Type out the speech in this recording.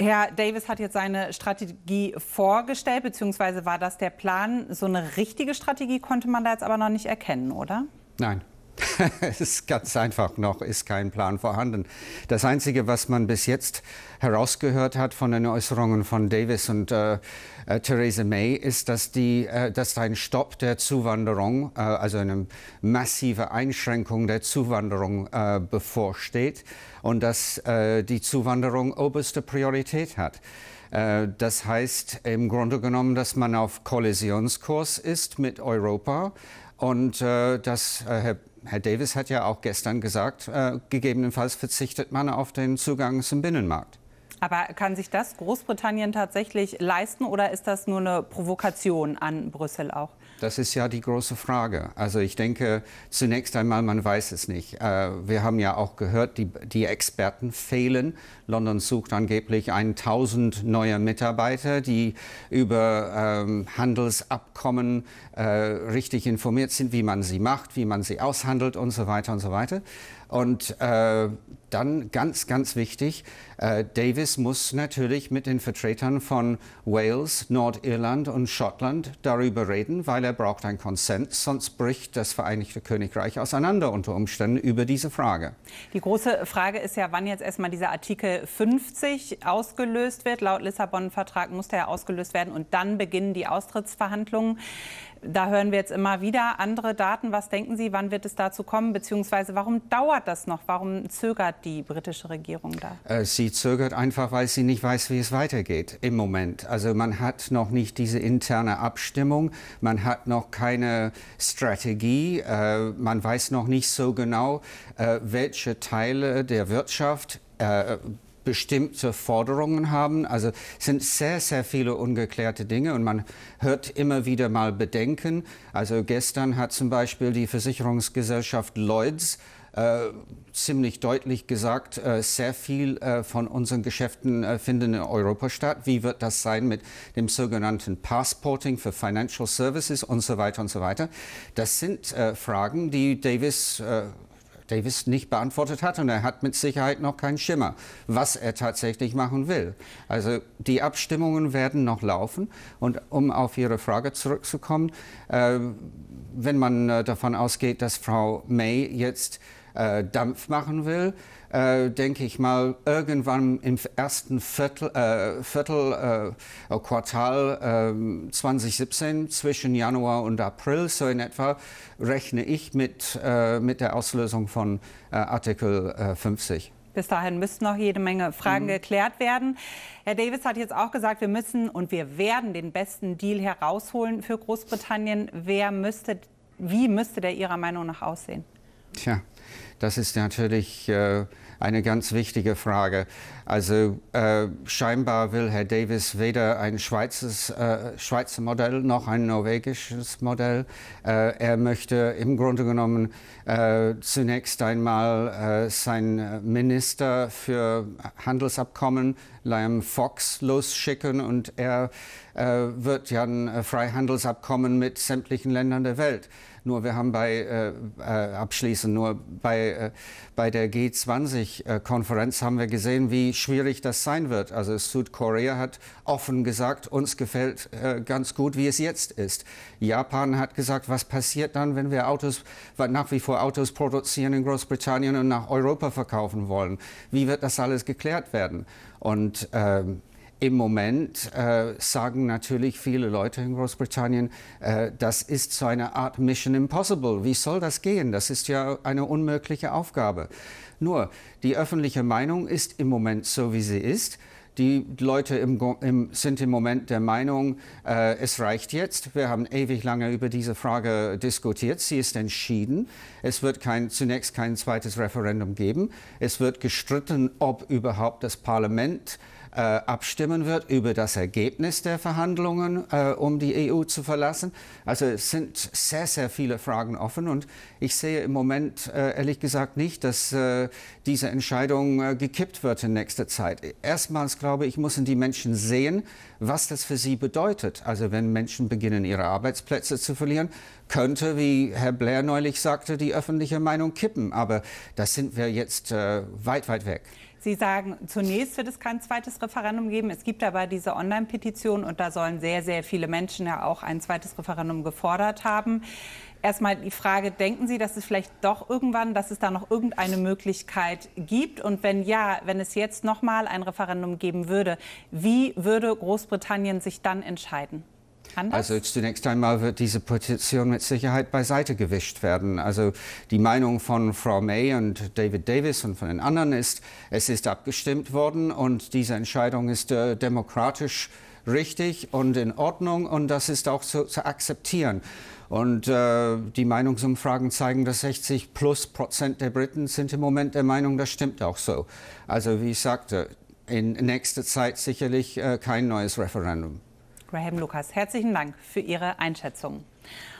Herr Davis hat jetzt seine Strategie vorgestellt, beziehungsweise war das der Plan? So eine richtige Strategie konnte man da jetzt aber noch nicht erkennen, oder? Nein, es ist ganz einfach, noch ist kein Plan vorhanden. Das Einzige, was man bis jetzt herausgehört hat von den Äußerungen von Davis und äh, äh, Theresa May, ist, dass, die, äh, dass ein Stopp der Zuwanderung, äh, also eine massive Einschränkung der Zuwanderung äh, bevorsteht und dass äh, die Zuwanderung oberste Priorität hat. Das heißt im Grunde genommen, dass man auf Kollisionskurs ist mit Europa und äh, das, äh, Herr, Herr, Davis hat ja auch gestern gesagt, äh, gegebenenfalls verzichtet man auf den Zugang zum Binnenmarkt. Aber kann sich das Großbritannien tatsächlich leisten oder ist das nur eine Provokation an Brüssel auch? Das ist ja die große Frage. Also ich denke, zunächst einmal, man weiß es nicht. Äh, wir haben ja auch gehört, die, die Experten fehlen. London sucht angeblich 1000 neue Mitarbeiter, die über ähm, Handelsabkommen äh, richtig informiert sind, wie man sie macht, wie man sie aushandelt und so weiter und so weiter. Und äh, dann ganz, ganz wichtig, äh, Davis muss natürlich mit den Vertretern von Wales, Nordirland und Schottland darüber reden, weil er braucht einen Konsens, sonst bricht das Vereinigte Königreich auseinander unter Umständen über diese Frage. Die große Frage ist ja, wann jetzt erstmal dieser Artikel 50 ausgelöst wird. Laut Lissabon-Vertrag muss der ja ausgelöst werden und dann beginnen die Austrittsverhandlungen. Da hören wir jetzt immer wieder andere Daten. Was denken Sie, wann wird es dazu kommen? Beziehungsweise warum dauert das noch? Warum zögert die britische Regierung da? Äh, sie zögert einfach, weil sie nicht weiß, wie es weitergeht im Moment. Also man hat noch nicht diese interne Abstimmung, man hat noch keine Strategie, äh, man weiß noch nicht so genau, äh, welche Teile der Wirtschaft bestimmte Forderungen haben. Also es sind sehr, sehr viele ungeklärte Dinge und man hört immer wieder mal Bedenken. Also gestern hat zum Beispiel die Versicherungsgesellschaft Lloyds äh, ziemlich deutlich gesagt, äh, sehr viel äh, von unseren Geschäften äh, finden in Europa statt. Wie wird das sein mit dem sogenannten Passporting für Financial Services und so weiter und so weiter? Das sind äh, Fragen, die Davis äh, Davis nicht beantwortet hat und er hat mit Sicherheit noch keinen Schimmer, was er tatsächlich machen will. Also die Abstimmungen werden noch laufen und um auf Ihre Frage zurückzukommen, äh, wenn man äh, davon ausgeht, dass Frau May jetzt äh, Dampf machen will, äh, denke ich mal, irgendwann im ersten Viertel, äh, Viertel äh, Quartal 2017 äh, zwischen Januar und April, so in etwa, rechne ich mit, äh, mit der Auslösung von Artikel 50. Bis dahin müssten noch jede Menge Fragen mhm. geklärt werden. Herr Davis hat jetzt auch gesagt, wir müssen und wir werden den besten Deal herausholen für Großbritannien. Wer müsste, wie müsste der Ihrer Meinung nach aussehen? Tja. Das ist natürlich äh, eine ganz wichtige Frage. Also äh, scheinbar will Herr Davis weder ein Schweizes, äh, Schweizer Modell noch ein norwegisches Modell. Äh, er möchte im Grunde genommen äh, zunächst einmal äh, seinen Minister für Handelsabkommen, Liam Fox, losschicken und er äh, wird ja ein Freihandelsabkommen mit sämtlichen Ländern der Welt. Nur wir haben bei äh, abschließend nur bei, äh, bei der G20-Konferenz haben wir gesehen, wie schwierig das sein wird. Also Südkorea hat offen gesagt, uns gefällt äh, ganz gut, wie es jetzt ist. Japan hat gesagt, was passiert dann, wenn wir Autos, nach wie vor Autos produzieren in Großbritannien und nach Europa verkaufen wollen? Wie wird das alles geklärt werden? Und ähm, im Moment äh, sagen natürlich viele Leute in Großbritannien, äh, das ist so eine Art Mission Impossible. Wie soll das gehen? Das ist ja eine unmögliche Aufgabe. Nur, die öffentliche Meinung ist im Moment so, wie sie ist. Die Leute im, im, sind im Moment der Meinung, äh, es reicht jetzt. Wir haben ewig lange über diese Frage diskutiert. Sie ist entschieden. Es wird kein, zunächst kein zweites Referendum geben. Es wird gestritten, ob überhaupt das Parlament äh, abstimmen wird über das Ergebnis der Verhandlungen, äh, um die EU zu verlassen. Also es sind sehr, sehr viele Fragen offen und ich sehe im Moment äh, ehrlich gesagt nicht, dass äh, diese Entscheidung äh, gekippt wird in nächster Zeit. Erstmals glaube ich, müssen die Menschen sehen, was das für sie bedeutet. Also wenn Menschen beginnen, ihre Arbeitsplätze zu verlieren, könnte, wie Herr Blair neulich sagte, die öffentliche Meinung kippen. Aber da sind wir jetzt weit, weit weg. Sie sagen, zunächst wird es kein zweites Referendum geben. Es gibt aber diese Online-Petition und da sollen sehr, sehr viele Menschen ja auch ein zweites Referendum gefordert haben. Erstmal die Frage, denken Sie, dass es vielleicht doch irgendwann, dass es da noch irgendeine Möglichkeit gibt? Und wenn ja, wenn es jetzt nochmal ein Referendum geben würde, wie würde Großbritannien sich dann entscheiden? Also zunächst einmal wird diese Petition mit Sicherheit beiseite gewischt werden. Also die Meinung von Frau May und David Davis und von den anderen ist, es ist abgestimmt worden und diese Entscheidung ist äh, demokratisch richtig und in Ordnung und das ist auch zu, zu akzeptieren. Und äh, die Meinungsumfragen zeigen, dass 60 plus Prozent der Briten sind im Moment der Meinung, das stimmt auch so. Also wie ich sagte, in nächster Zeit sicherlich äh, kein neues Referendum. Graham Lukas. herzlichen Dank für Ihre Einschätzung.